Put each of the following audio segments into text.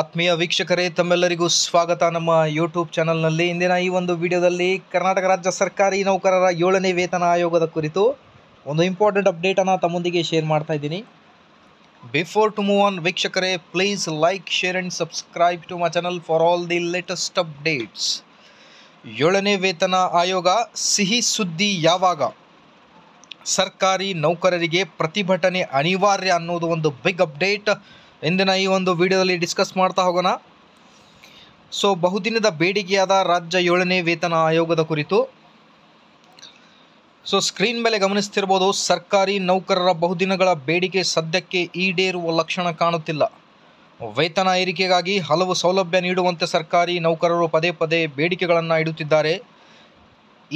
ಆತ್ಮೀಯ ವೀಕ್ಷಕರೇ ತಮ್ಮೆಲ್ಲರಿಗೂ ಸ್ವಾಗತ ನಮ್ಮ ಯೂಟ್ಯೂಬ್ ಚಾನಲ್ನಲ್ಲಿ ಇಂದಿನ ಈ ಒಂದು ವಿಡಿಯೋದಲ್ಲಿ ಕರ್ನಾಟಕ ರಾಜ್ಯ ಸರ್ಕಾರಿ ನೌಕರರ ಏಳನೇ ವೇತನ ಆಯೋಗದ ಕುರಿತು ಒಂದು ಇಂಪಾರ್ಟೆಂಟ್ ಅಪ್ಡೇಟನ್ನು ತಮ್ಮೊಂದಿಗೆ ಶೇರ್ ಮಾಡ್ತಾ ಇದ್ದೀನಿ ಬಿಫೋರ್ ಟು ಮೂವ್ ಆನ್ ವೀಕ್ಷಕರೇ please like share and subscribe to my channel for all the latest updates ಏಳನೇ ವೇತನ ಆಯೋಗ ಸಿಹಿ ಸುದ್ದಿ ಯಾವಾಗ ಸರ್ಕಾರಿ ನೌಕರರಿಗೆ ಪ್ರತಿಭಟನೆ ಅನಿವಾರ್ಯ ಅನ್ನೋದು ಒಂದು ಬಿಗ್ ಅಪ್ಡೇಟ್ ಇಂದಿನ ಈ ಒಂದು ವಿಡಿಯೋದಲ್ಲಿ ಡಿಸ್ಕಸ್ ಮಾಡ್ತಾ ಹೋಗೋಣ ಸೊ ಬಹುದಿನದ ಬೇಡಿಕೆಯಾದ ರಾಜ್ಯ ಏಳನೇ ವೇತನ ಆಯೋಗದ ಕುರಿತು ಸೊ ಸ್ಕ್ರೀನ್ ಮೇಲೆ ಗಮನಿಸ್ತಿರ್ಬೋದು ಸರ್ಕಾರಿ ನೌಕರರ ಬಹುದಿನಗಳ ಬೇಡಿಕೆ ಸದ್ಯಕ್ಕೆ ಈಡೇರುವ ಲಕ್ಷಣ ಕಾಣುತ್ತಿಲ್ಲ ವೇತನ ಏರಿಕೆಗಾಗಿ ಹಲವು ಸೌಲಭ್ಯ ನೀಡುವಂತೆ ಸರ್ಕಾರಿ ನೌಕರರು ಪದೇ ಪದೇ ಬೇಡಿಕೆಗಳನ್ನು ಇಡುತ್ತಿದ್ದಾರೆ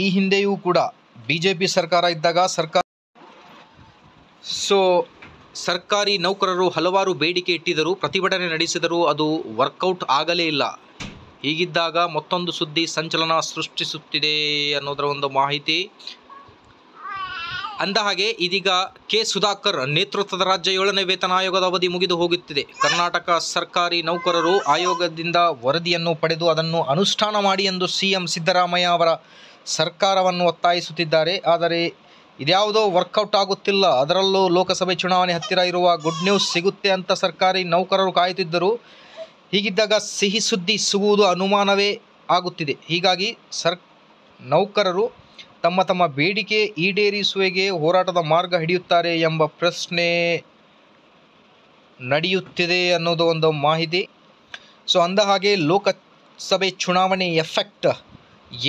ಈ ಹಿಂದೆಯೂ ಕೂಡ ಬಿಜೆಪಿ ಸರ್ಕಾರ ಇದ್ದಾಗ ಸರ್ಕಾರ ಸೊ ಸರ್ಕಾರಿ ನೌಕರರು ಹಲವಾರು ಬೇಡಿಕೆ ಇಟ್ಟಿದ್ದರು ಪ್ರತಿಭಟನೆ ನಡೆಸಿದರೂ ಅದು ವರ್ಕೌಟ್ ಆಗಲೇ ಇಲ್ಲ ಹೀಗಿದ್ದಾಗ ಮತ್ತೊಂದು ಸುದ್ದಿ ಸಂಚಲನ ಸೃಷ್ಟಿಸುತ್ತಿದೆ ಅನ್ನೋದರ ಒಂದು ಮಾಹಿತಿ ಅಂದ ಹಾಗೆ ಇದೀಗ ಕೆ ಸುಧಾಕರ್ ನೇತೃತ್ವದ ರಾಜ್ಯ ಏಳನೇ ವೇತನ ಆಯೋಗದ ಅವಧಿ ಮುಗಿದು ಹೋಗುತ್ತಿದೆ ಕರ್ನಾಟಕ ಸರ್ಕಾರಿ ನೌಕರರು ಆಯೋಗದಿಂದ ವರದಿಯನ್ನು ಪಡೆದು ಅದನ್ನು ಅನುಷ್ಠಾನ ಮಾಡಿ ಎಂದು ಸಿಎಂ ಸಿದ್ದರಾಮಯ್ಯ ಅವರ ಸರ್ಕಾರವನ್ನು ಒತ್ತಾಯಿಸುತ್ತಿದ್ದಾರೆ ಆದರೆ ಇದ್ಯಾವುದೋ ವರ್ಕೌಟ್ ಆಗುತ್ತಿಲ್ಲ ಅದರಲ್ಲೂ ಲೋಕಸಭೆ ಚುನಾವಣೆ ಹತ್ತಿರ ಇರುವ ಗುಡ್ ನ್ಯೂಸ್ ಸಿಗುತ್ತೆ ಅಂತ ಸರ್ಕಾರಿ ನೌಕರರು ಕಾಯುತ್ತಿದ್ದರು ಹೀಗಿದ್ದಾಗ ಸಿಹಿ ಸುದ್ದಿ ಸಿಗುವುದು ಅನುಮಾನವೇ ಆಗುತ್ತಿದೆ ಹೀಗಾಗಿ ಸರ್ ನೌಕರರು ತಮ್ಮ ತಮ್ಮ ಬೇಡಿಕೆ ಈಡೇರಿಸುವೆಗೆ ಹೋರಾಟದ ಮಾರ್ಗ ಹಿಡಿಯುತ್ತಾರೆ ಎಂಬ ಪ್ರಶ್ನೆ ನಡೆಯುತ್ತಿದೆ ಅನ್ನೋದು ಒಂದು ಮಾಹಿತಿ ಸೊ ಅಂದ ಹಾಗೆ ಲೋಕಸಭೆ ಚುನಾವಣೆ ಎಫೆಕ್ಟ್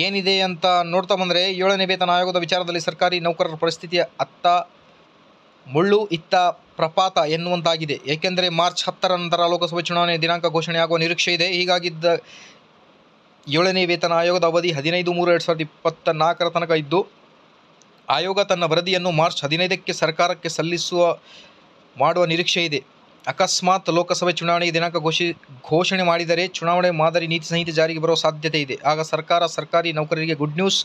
ಏನಿದೆ ಅಂತ ನೋಡ್ತಾ ಬಂದರೆ ಏಳನೇ ವೇತನ ಆಯೋಗದ ವಿಚಾರದಲ್ಲಿ ಸರ್ಕಾರಿ ನೌಕರರ ಪರಿಸ್ಥಿತಿ ಅತ್ತ ಮುಳ್ಳು ಇತ್ತ ಪ್ರಪಾತ ಎನ್ನುವಂತಾಗಿದೆ ಏಕೆಂದರೆ ಮಾರ್ಚ್ ಹತ್ತರ ನಂತರ ಲೋಕಸಭೆ ಚುನಾವಣೆ ದಿನಾಂಕ ಘೋಷಣೆಯಾಗುವ ನಿರೀಕ್ಷೆ ಇದೆ ಹೀಗಾಗಿದ್ದ ಏಳನೇ ವೇತನ ಆಯೋಗದ ಅವಧಿ ಹದಿನೈದು ಮೂರು ಎರಡು ಸಾವಿರದ ಇಪ್ಪತ್ತ ನಾಲ್ಕರ ತನಕ ಇದ್ದು ಆಯೋಗ ತನ್ನ ವರದಿಯನ್ನು ಮಾರ್ಚ್ ಹದಿನೈದಕ್ಕೆ ಸರ್ಕಾರಕ್ಕೆ ಸಲ್ಲಿಸುವ ಮಾಡುವ ನಿರೀಕ್ಷೆ ಇದೆ ಅಕಸ್ಮಾತ್ ಲೋಕಸಭೆ ಚುನಾವಣೆ ದಿನಾಂಕ ಘೋಷಿ ಘೋಷಣೆ ಮಾಡಿದರೆ ಚುನಾವಣೆ ಮಾದರಿ ನೀತಿ ಸಂಹಿತೆ ಜಾರಿಗೆ ಬರುವ ಸಾಧ್ಯತೆ ಇದೆ ಆಗ ಸರ್ಕಾರ ಸರ್ಕಾರಿ ನೌಕರರಿಗೆ ಗುಡ್ ನ್ಯೂಸ್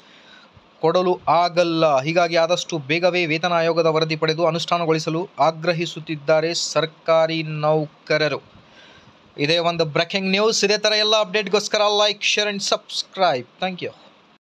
ಕೊಡಲು ಆಗಲ್ಲ ಹೀಗಾಗಿ ಆದಷ್ಟು ಬೇಗವೇ ವೇತನ ಆಯೋಗದ ವರದಿ ಪಡೆದು ಅನುಷ್ಠಾನಗೊಳಿಸಲು ಆಗ್ರಹಿಸುತ್ತಿದ್ದಾರೆ ಸರ್ಕಾರಿ ನೌಕರರು ಇದೇ ಒಂದು ಬ್ರೇಕಿಂಗ್ ನ್ಯೂಸ್ ಇದೇ ಥರ ಎಲ್ಲ ಅಪ್ಡೇಟ್ಗೋಸ್ಕರ like share and subscribe thank you